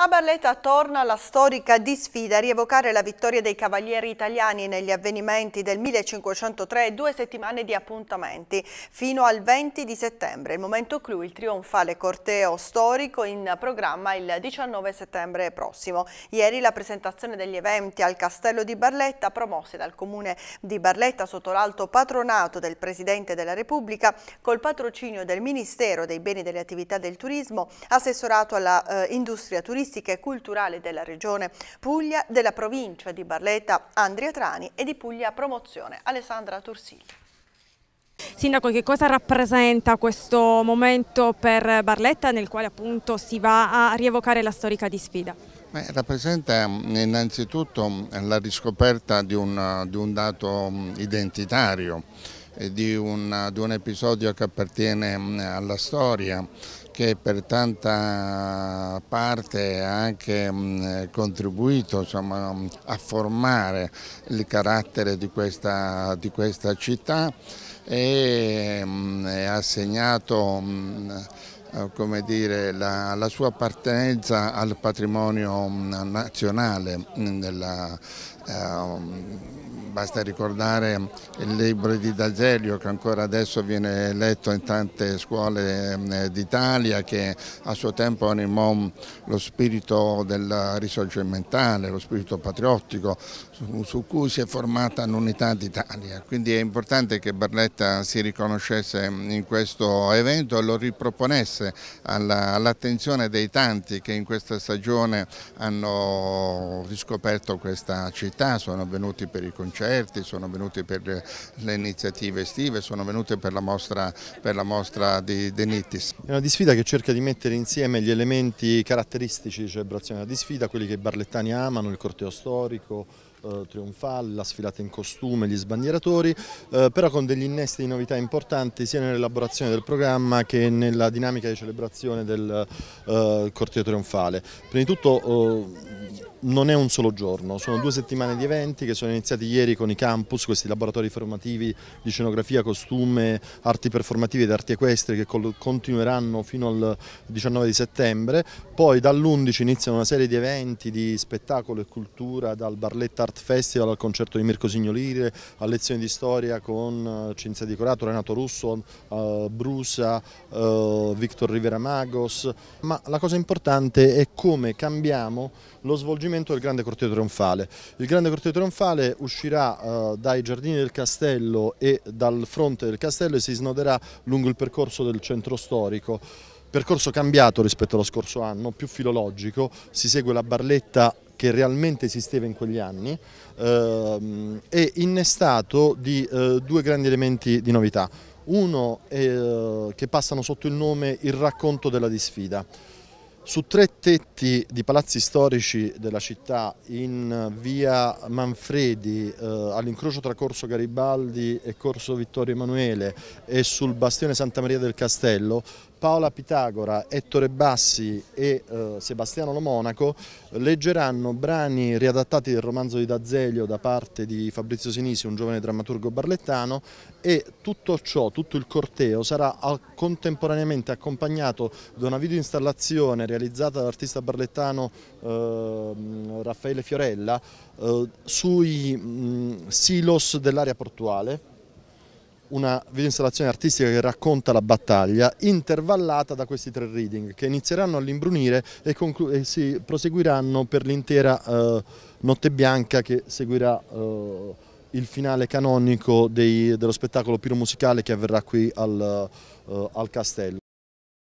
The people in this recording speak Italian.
A Barletta torna la storica disfida a rievocare la vittoria dei cavalieri italiani negli avvenimenti del 1503 due settimane di appuntamenti fino al 20 di settembre. Il momento clou, il trionfale corteo storico in programma il 19 settembre prossimo. Ieri la presentazione degli eventi al castello di Barletta promosse dal comune di Barletta sotto l'alto patronato del Presidente della Repubblica col patrocinio del Ministero dei Beni e delle Attività del Turismo assessorato all'industria eh, turistica artistica e culturale della Regione Puglia, della provincia di Barletta Andrea Trani e di Puglia Promozione Alessandra Tursilli. Sindaco, che cosa rappresenta questo momento per Barletta nel quale appunto si va a rievocare la storica di sfida? Beh, rappresenta mm, innanzitutto la riscoperta di un, di un dato mm, identitario di un, di un episodio che appartiene mm, alla storia che per tanta parte ha anche mm, contribuito insomma, mm, a formare il carattere di questa, di questa città e ha segnato eh, come dire, la, la, sua appartenenza al patrimonio mm, nazionale. Mm, della, eh, mm, basta ricordare il libro di D'Azeglio che ancora adesso viene letto in tante scuole d'Italia che a suo tempo animò lo spirito del risorgimentale, lo spirito patriottico su, su cui si è formata l'unità d'Italia. Quindi è importante che Barletta si riconoscesse in questo evento e lo riproponesse grazie all'attenzione all dei tanti che in questa stagione hanno riscoperto questa città, sono venuti per i concerti, sono venuti per le iniziative estive, sono venuti per la mostra, per la mostra di Denitis. È una disfida che cerca di mettere insieme gli elementi caratteristici di celebrazione della disfida, quelli che i barlettani amano, il corteo storico, eh, trionfale, la sfilata in costume, gli sbandieratori, eh, però con degli innesti di novità importanti sia nell'elaborazione del programma che nella dinamica di celebrazione del eh, corteo trionfale. Prima di tutto oh, non è un solo giorno, sono due settimane di eventi che sono iniziati ieri con i campus, questi laboratori formativi di scenografia, costume, arti performative ed arti equestri che continueranno fino al 19 di settembre, poi dall'11 iniziano una serie di eventi di spettacolo e cultura, dal Barletta Art Festival al concerto di Mirko Signorire, a lezioni di storia con eh, Cinzia Di Corato, Renato Russo, eh, Brusa, eh, Victor Rivera Magos, ma la cosa importante è come cambiamo lo svolgimento svolgimento del Grande Corteo Trionfale. Il Grande Corteo Trionfale uscirà eh, dai giardini del castello e dal fronte del castello e si snoderà lungo il percorso del centro storico percorso cambiato rispetto allo scorso anno, più filologico, si segue la barletta che realmente esisteva in quegli anni, ehm, è innestato di eh, due grandi elementi di novità. Uno è, eh, che passano sotto il nome Il racconto della disfida. Su tre tetti di palazzi storici della città in via Manfredi, eh, all'incrocio tra Corso Garibaldi e Corso Vittorio Emanuele e sul bastione Santa Maria del Castello, Paola Pitagora, Ettore Bassi e eh, Sebastiano Lomonaco leggeranno brani riadattati del romanzo di D'Azeglio da parte di Fabrizio Sinisi, un giovane drammaturgo barlettano e tutto ciò, tutto il corteo sarà contemporaneamente accompagnato da una videoinstallazione realizzata dall'artista barlettano eh, Raffaele Fiorella eh, sui mh, mm, silos dell'area portuale una videoinstallazione artistica che racconta la battaglia, intervallata da questi tre reading che inizieranno all'imbrunire e, e, si proseguiranno per l'intera eh, notte bianca che seguirà eh, il finale canonico dei, dello spettacolo piromusicale che avverrà qui al, eh, al castello.